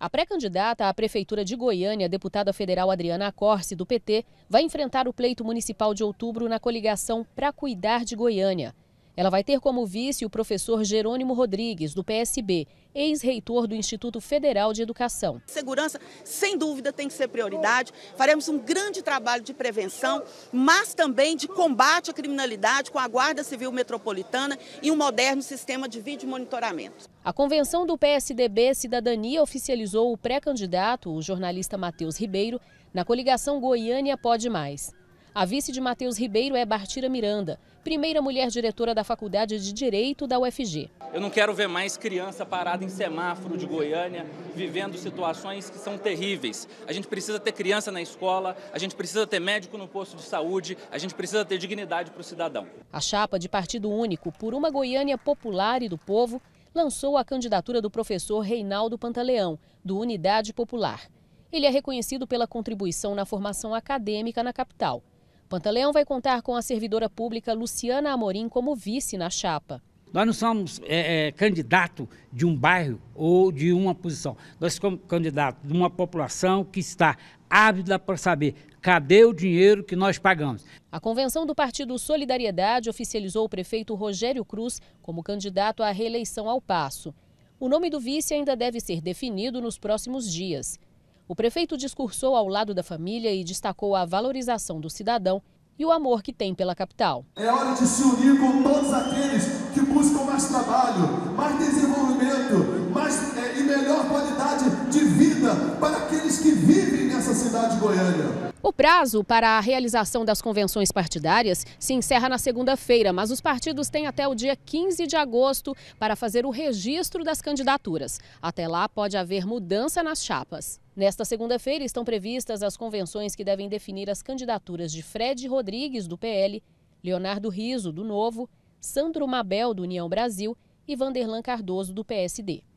A pré-candidata à Prefeitura de Goiânia, a deputada federal Adriana Acorce, do PT, vai enfrentar o pleito municipal de outubro na coligação Pra Cuidar de Goiânia. Ela vai ter como vice o professor Jerônimo Rodrigues, do PSB, ex-reitor do Instituto Federal de Educação. Segurança, sem dúvida, tem que ser prioridade. Faremos um grande trabalho de prevenção, mas também de combate à criminalidade com a Guarda Civil Metropolitana e um moderno sistema de vídeo monitoramento. A convenção do PSDB Cidadania oficializou o pré-candidato, o jornalista Matheus Ribeiro, na coligação Goiânia Pode Mais. A vice de Matheus Ribeiro é Bartira Miranda, primeira mulher diretora da Faculdade de Direito da UFG. Eu não quero ver mais criança parada em semáforo de Goiânia, vivendo situações que são terríveis. A gente precisa ter criança na escola, a gente precisa ter médico no posto de saúde, a gente precisa ter dignidade para o cidadão. A chapa de partido único por uma Goiânia popular e do povo lançou a candidatura do professor Reinaldo Pantaleão, do Unidade Popular. Ele é reconhecido pela contribuição na formação acadêmica na capital. Pantaleão vai contar com a servidora pública Luciana Amorim como vice na chapa. Nós não somos é, é, candidato de um bairro ou de uma posição. Nós somos candidato de uma população que está ávida para saber cadê o dinheiro que nós pagamos. A convenção do Partido Solidariedade oficializou o prefeito Rogério Cruz como candidato à reeleição ao Passo. O nome do vice ainda deve ser definido nos próximos dias. O prefeito discursou ao lado da família e destacou a valorização do cidadão e o amor que tem pela capital. É hora de se unir com todos aqueles que buscam mais trabalho, mais desenvolvimento, mais é, e melhor qualidade de vida para aqueles que vivem nessa cidade de Goiânia. O prazo para a realização das convenções partidárias se encerra na segunda-feira, mas os partidos têm até o dia 15 de agosto para fazer o registro das candidaturas. Até lá pode haver mudança nas chapas. Nesta segunda-feira estão previstas as convenções que devem definir as candidaturas de Fred Rodrigues, do PL, Leonardo Riso, do Novo, Sandro Mabel, do União Brasil, e Vanderlan Cardoso, do PSD.